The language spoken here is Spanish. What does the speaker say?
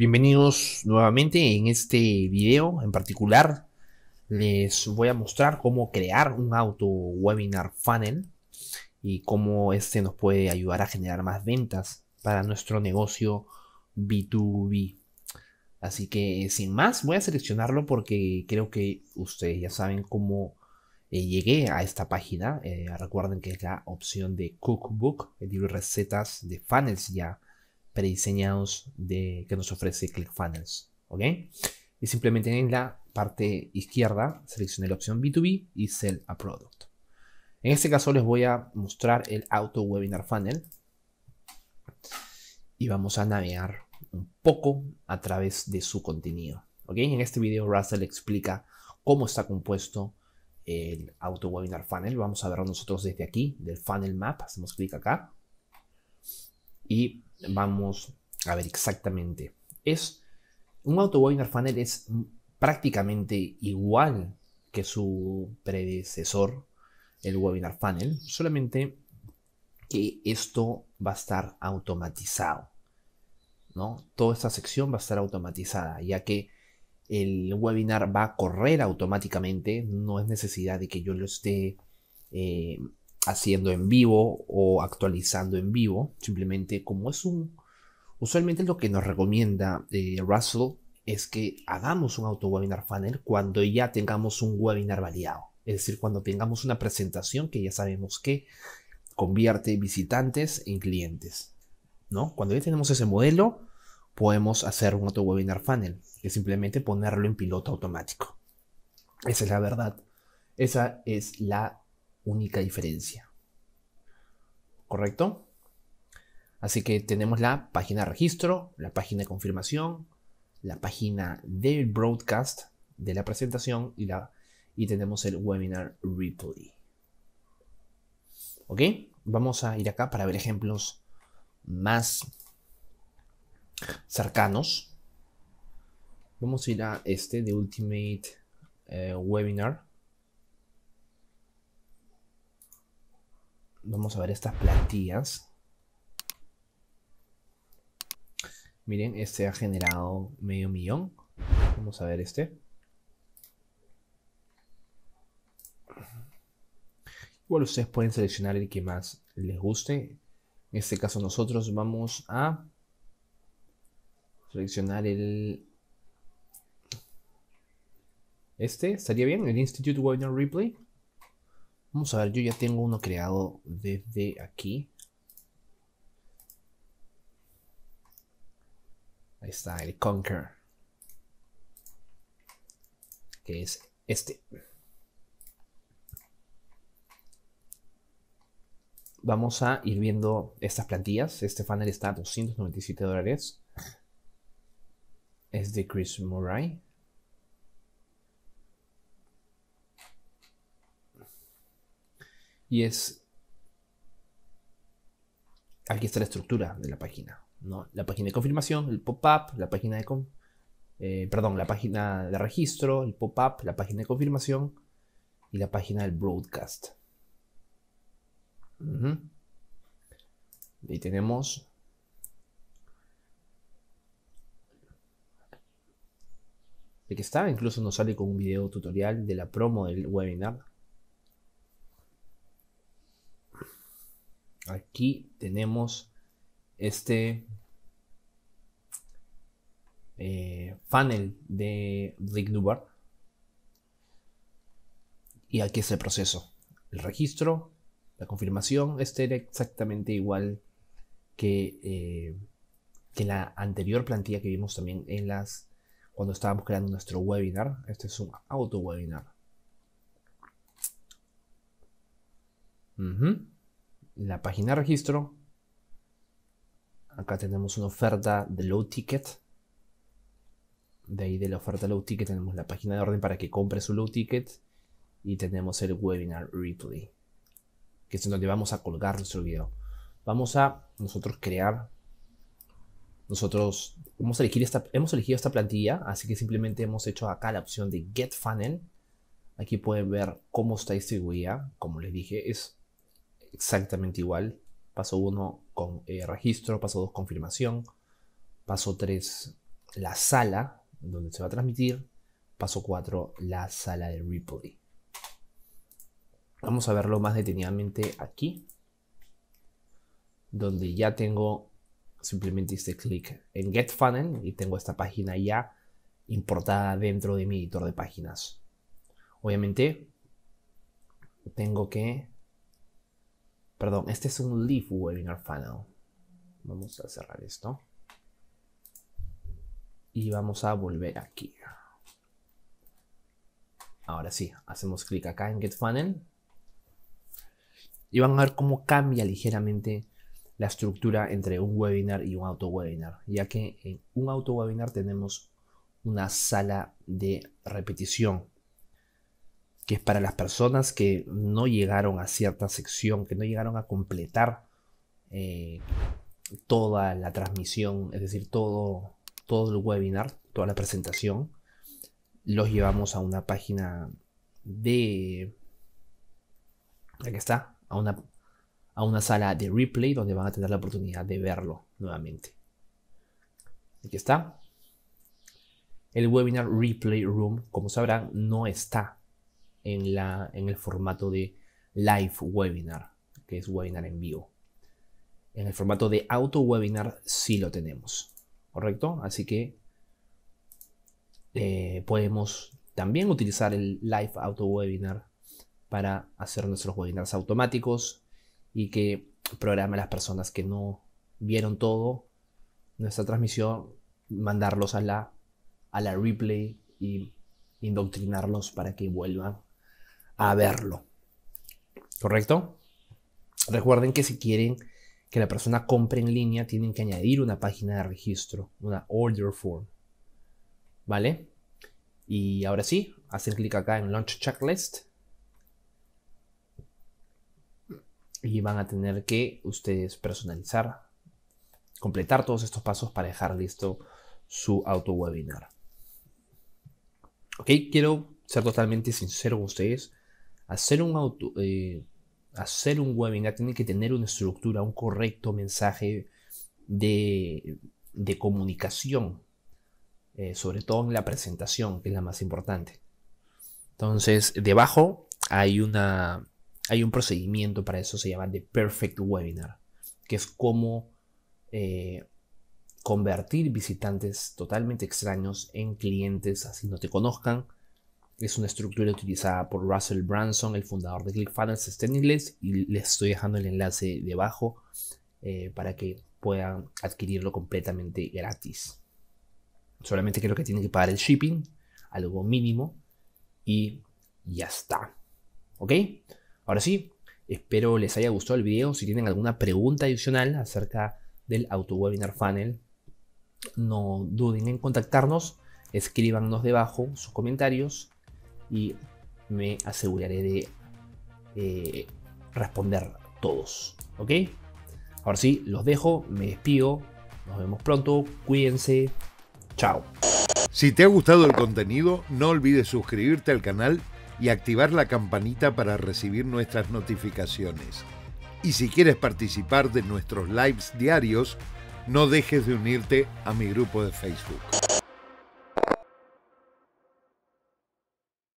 Bienvenidos nuevamente en este video en particular les voy a mostrar cómo crear un auto webinar funnel y cómo este nos puede ayudar a generar más ventas para nuestro negocio B2B. Así que sin más voy a seleccionarlo porque creo que ustedes ya saben cómo eh, llegué a esta página. Eh, recuerden que es la opción de cookbook, de recetas de funnels ya prediseñados de, que nos ofrece ClickFunnels. ¿Ok? Y simplemente en la parte izquierda seleccioné la opción B2B y Sell a Product. En este caso les voy a mostrar el Auto Webinar Funnel. Y vamos a navegar un poco a través de su contenido. ¿Ok? En este video Russell explica cómo está compuesto el Auto Webinar Funnel. Vamos a verlo nosotros desde aquí, del Funnel Map. Hacemos clic acá. Y vamos a ver exactamente. Es un auto webinar Funnel es prácticamente igual que su predecesor, el Webinar Funnel, solamente que esto va a estar automatizado. ¿no? Toda esta sección va a estar automatizada, ya que el webinar va a correr automáticamente, no es necesidad de que yo lo esté eh, haciendo en vivo o actualizando en vivo. Simplemente como es un... Usualmente lo que nos recomienda eh, Russell es que hagamos un auto webinar funnel cuando ya tengamos un webinar variado. Es decir, cuando tengamos una presentación que ya sabemos que convierte visitantes en clientes. ¿no? Cuando ya tenemos ese modelo, podemos hacer un auto webinar funnel, que es simplemente ponerlo en piloto automático. Esa es la verdad. Esa es la única diferencia. ¿Correcto? Así que tenemos la página de registro, la página de confirmación, la página del broadcast de la presentación y, la, y tenemos el webinar replay. ¿Ok? Vamos a ir acá para ver ejemplos más cercanos. Vamos a ir a este de Ultimate eh, Webinar. Vamos a ver estas plantillas. Miren, este ha generado medio millón. Vamos a ver este. Igual ustedes pueden seleccionar el que más les guste. En este caso nosotros vamos a seleccionar el... Este, ¿estaría bien? El Institute Webinar Replay. Vamos a ver, yo ya tengo uno creado desde aquí. Ahí está, el Conquer. Que es este. Vamos a ir viendo estas plantillas. Este funnel está a 297 dólares. Es de Chris Murray. Y es... Aquí está la estructura de la página. ¿no? La página de confirmación, el pop-up, la página de... Con, eh, perdón, la página de registro, el pop-up, la página de confirmación y la página del broadcast. Y tenemos que está, incluso nos sale con un video tutorial de la promo del webinar. aquí tenemos este eh, funnel de Rick Y aquí es el proceso. El registro, la confirmación, este era exactamente igual eh, que, la anterior plantilla que vimos también en las cuando estábamos creando nuestro webinar. Este es un auto webinar la página de registro. Acá tenemos una oferta de low ticket. De ahí de la oferta low ticket tenemos la página de orden para que compre su low ticket. Y tenemos el webinar replay. Que es donde vamos a colgar nuestro video. Vamos a nosotros crear. Nosotros hemos elegido, esta, hemos elegido esta plantilla. Así que simplemente hemos hecho acá la opción de get funnel. Aquí pueden ver cómo está distribuida. Como les dije, es exactamente igual. Paso 1 con eh, registro, paso 2 confirmación, paso 3 la sala donde se va a transmitir, paso 4 la sala de Ripley Vamos a verlo más detenidamente aquí, donde ya tengo simplemente este clic en Get Funnel y tengo esta página ya importada dentro de mi editor de páginas. Obviamente tengo que Perdón, este es un Live Webinar Funnel. Vamos a cerrar esto. Y vamos a volver aquí. Ahora sí, hacemos clic acá en Get Funnel. Y van a ver cómo cambia ligeramente la estructura entre un webinar y un auto webinar, ya que en un auto webinar tenemos una sala de repetición que es para las personas que no llegaron a cierta sección, que no llegaron a completar eh, toda la transmisión, es decir, todo, todo el webinar, toda la presentación, los llevamos a una página de... Aquí está, a una, a una sala de replay donde van a tener la oportunidad de verlo nuevamente. Aquí está. El webinar Replay Room, como sabrán, no está en, la, en el formato de live webinar, que es webinar en vivo. En el formato de auto webinar sí lo tenemos, ¿correcto? Así que eh, podemos también utilizar el live auto webinar para hacer nuestros webinars automáticos y que programe a las personas que no vieron todo nuestra transmisión, mandarlos a la, a la replay y indoctrinarlos para que vuelvan a verlo. ¿Correcto? Recuerden que si quieren que la persona compre en línea, tienen que añadir una página de registro, una order form. ¿Vale? Y ahora sí, hacen clic acá en Launch Checklist. Y van a tener que ustedes personalizar, completar todos estos pasos para dejar listo su auto webinar. Ok, quiero ser totalmente sincero con ustedes. Hacer un, eh, hacer un webinar tiene que tener una estructura, un correcto mensaje de, comunicación, eh, sobre todo en la presentación, que es la más importante. Entonces, debajo hay, una, hay un procedimiento para eso, se llama The Perfect Webinar, que es cómo eh, convertir visitantes totalmente extraños en clientes, así no te conozcan, es una estructura utilizada por Russell Branson, el fundador de ClickFunnels, está en inglés y les estoy dejando el enlace debajo eh, para que puedan adquirirlo completamente gratis. Solamente creo que tienen que pagar el shipping, algo mínimo, y ya está. ¿Ok? Ahora sí, espero les haya gustado el video. Si tienen alguna pregunta adicional acerca del Auto Webinar Funnel, no duden en contactarnos, escríbanos debajo sus comentarios y me aseguraré de eh, responder todos. ¿Ok? Ahora sí, los dejo, me despido, nos vemos pronto, cuídense, chao. Si te ha gustado el contenido, no olvides suscribirte al canal y activar la campanita para recibir nuestras notificaciones. Y si quieres participar de nuestros lives diarios, no dejes de unirte a mi grupo de Facebook.